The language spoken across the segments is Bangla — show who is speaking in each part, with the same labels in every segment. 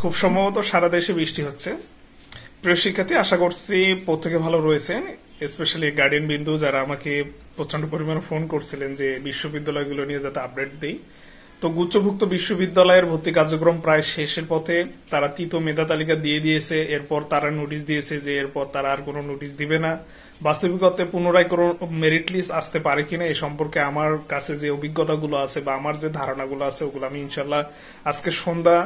Speaker 1: খুব সম্ভবত সারা দেশে বৃষ্টি হচ্ছে প্রিয় শিক্ষার্থী আশা করছি প্রত্যেকে ভালো রয়েছেন স্পেশালি গার্ডিয়ান বিন্দু যারা আমাকে প্রচন্ড পরিমাণে ফোন করছিলেন যে বিশ্ববিদ্যালয়গুলো নিয়ে যাতে আপডেট দেই তো গুচ্ছভুক্ত বিশ্ববিদ্যালয়ের ভর্তি কার্যক্রম প্রায় শেষের পথে তারা তৃত মেধা তালিকা দিয়ে দিয়েছে এরপর তারা নোটিশ দিয়েছে যে এরপর তারা আর কোনো নোটিশ দিবে না বাস্তবিক অর্থে পুনরায় কোনো মেরিট লিস্ট আসতে পারে কিনা এ সম্পর্কে আমার কাছে যে অভিজ্ঞতাগুলো আছে বা আমার যে ধারণাগুলো আছে ওগুলো আমি ইনশাল্লাহ আজকে সন্ধ্যা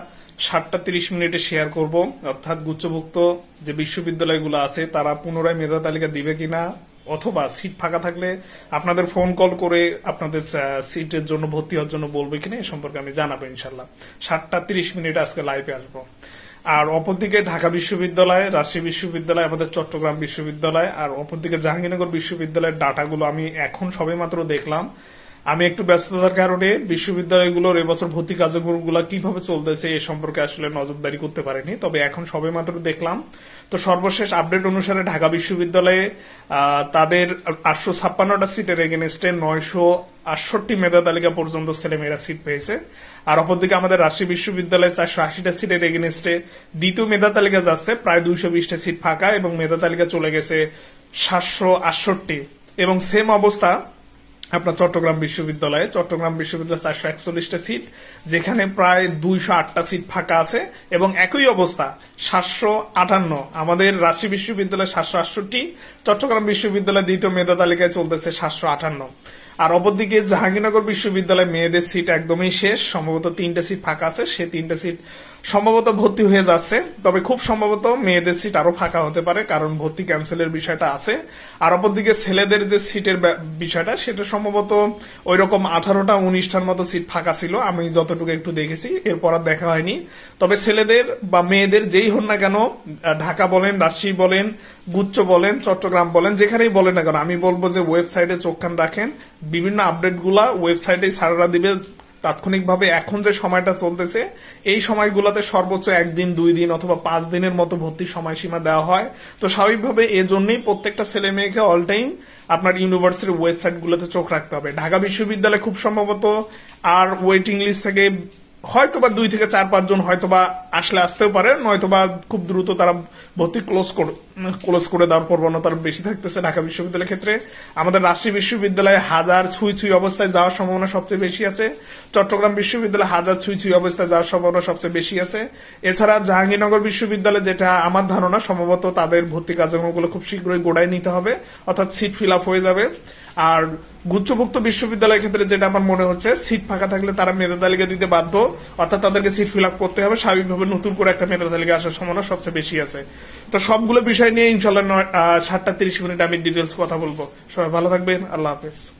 Speaker 1: সাতটা তিরিশ মিনিটে শেয়ার করব অর্থাৎ গুচ্ছভুক্ত যে বিশ্ববিদ্যালয়গুলো আছে তারা পুনরায় মেধা তালিকা দিবে কিনা অথবা সিট ফাঁকা থাকলে আপনাদের ফোন কল করে আপনাদের সিটের জন্য ভর্তি হওয়ার জন্য বলবে কিনা এ সম্পর্কে আমি জানাবো ইনশাল্লাহ সাতটা তিরিশ মিনিট আজকে লাইভে আসবো আর অপরদিকে ঢাকা বিশ্ববিদ্যালয় রাজশাহী বিশ্ববিদ্যালয় আমাদের চট্টগ্রাম বিশ্ববিদ্যালয় আর অপরদিকে জাহাঙ্গীরনগর বিশ্ববিদ্যালয়ের ডাটাগুলো আমি এখন সবে মাত্র দেখলাম আমি একটু ব্যস্ততার কারণে বিশ্ববিদ্যালয়গুলোর এবছর ভর্তি কার্যক্রমগুলো কিভাবে চলতেছে এ সম্পর্কে আসলে নজরদারি করতে পারেনি তবে এখন সবে মাত্র দেখলাম তো সর্বশেষ আপডেট অনুসারে ঢাকা বিশ্ববিদ্যালয়ে তাদের আটশো ছাপ্পান্নটা সিটের এগেনস্টে নয়শো আটষট্টি মেধা তালিকা পর্যন্ত ছেলেমেয়েরা সিট পেয়েছে আর অপরদিকে আমাদের রাজশাহী বিশ্ববিদ্যালয়ে চারশো আশিটা সিটের এগেনস্টে দ্বিতীয় মেধা তালিকা যাচ্ছে প্রায় দুইশো বিশটা সিট ফাঁকা এবং মেধা তালিকা চলে গেছে সাতশো আটষট্টি এবং সেম অবস্থা আপনার চট্টগ্রাম বিশ্ববিদ্যালয়ে চট্টগ্রাম বিশ্ববিদ্যালয়ে চারশো একচল্লিশটা সিট যেখানে প্রায় দুইশো আটটা সিট ফাঁকা আছে এবং একই অবস্থা সাতশো আটান্ন আমাদের রাশি বিশ্ববিদ্যালয়ে সাতশো আটষট্টি চট্টগ্রাম বিশ্ববিদ্যালয়ে দ্বিতীয় মেধা তালিকায় চলতেছে সাতশো আটান্ন আর অপরদিকে জাহাঙ্গীরনগর বিশ্ববিদ্যালয়ে মেয়েদের সিট একদমই শেষ সম্ভবত তিনটা সিট ফাঁকা আছে সে তিনটা সিট সম্ভবত ভর্তি হয়ে যাচ্ছে তবে খুব সম্ভবত মেয়েদের সিট আরো ফাঁকা হতে পারে কারণ ভর্তি ক্যান্সেলের বিষয়টা আছে আর অপরদিকে ছেলেদের যে সিটের বিষয়টা সেটা সম্ভবত ওই রকম আঠারোটা উনিশটার মতো সিট ফাঁকা ছিল আমি যতটুকু একটু দেখেছি এরপর আর দেখা হয়নি তবে ছেলেদের বা মেয়েদের যেই হন না কেন ঢাকা বলেন রাজশাহী বলেন গুচ্ছ বলেন চট্টগ্রাম বলেন যেখানেই বলেন না কেন আমি বলবো যে ওয়েবসাইটে চোখ রাখেন বিভিন্ন আপডেটগুলা ওয়েবসাইটে সারারা দিবে তাৎক্ষণিকভাবে এখন যে সময়টা চলতেছে এই সময়গুলোতে সর্বোচ্চ একদিন দুই দিন অথবা পাঁচ দিনের মতো ভর্তির সময়সীমা দেওয়া হয় তো স্বাভাবিকভাবে এজন্যই প্রত্যেকটা ছেলে মেয়েকে অল টাইম আপনার ইউনিভার্সিটির ওয়েবসাইটগুলোতে চোখ রাখতে হবে ঢাকা বিশ্ববিদ্যালয়ে খুব সম্ভবত আর ওয়েটিং লিস্ট থেকে হয়তোবা দুই থেকে চার পাঁচজন হয়তোবা আসলে আসতেও পারে নয়তোবা খুব দ্রুত তারা ভর্তি ক্লোজ ক্লোজ করে দেওয়ার প্রবণতা বেশি থাকতেছে ঢাকা বিশ্ববিদ্যালয়ের ক্ষেত্রে আমাদের রাজশাহী বিশ্ববিদ্যালয়ে হাজার ছুঁই ছুঁই অবস্থায় যাওয়ার সম্ভাবনা সবচেয়ে বেশি আছে চট্টগ্রাম বিশ্ববিদ্যালয়ে হাজার ছুঁই ছুঁই অবস্থায় যাওয়ার সম্ভাবনা সবচেয়ে বেশি আছে এছাড়া জাহাঙ্গীরনগর বিশ্ববিদ্যালয়ে যেটা আমার ধারণা সম্ভবত তাদের ভর্তি কার্যক্রমগুলো খুব শীঘ্রই গোড়ায় নিতে হবে অর্থাৎ সিট ফিল আপ হয়ে যাবে আর গুচ্ছভুক্ত বিশ্ববিদ্যালয়ের ক্ষেত্রে যেটা আমার মনে হচ্ছে সিট ফাঁকা থাকলে তারা মেধা তালিকা দিতে বাধ্য অর্থাৎ তাদেরকে সিট ফিল আপ করতে হবে স্বাভাবিকভাবে নতুন করে একটা মেধা তালিকা আসার সম্ভাবনা সবচেয়ে বেশি আছে তো সবগুলো বিষয় নিয়ে ইনশাল্লাহ সাতটা তিরিশ মিনিট আমি ডিটেলস কথা বলবো সবাই ভালো থাকবেন আল্লাহ হাফেজ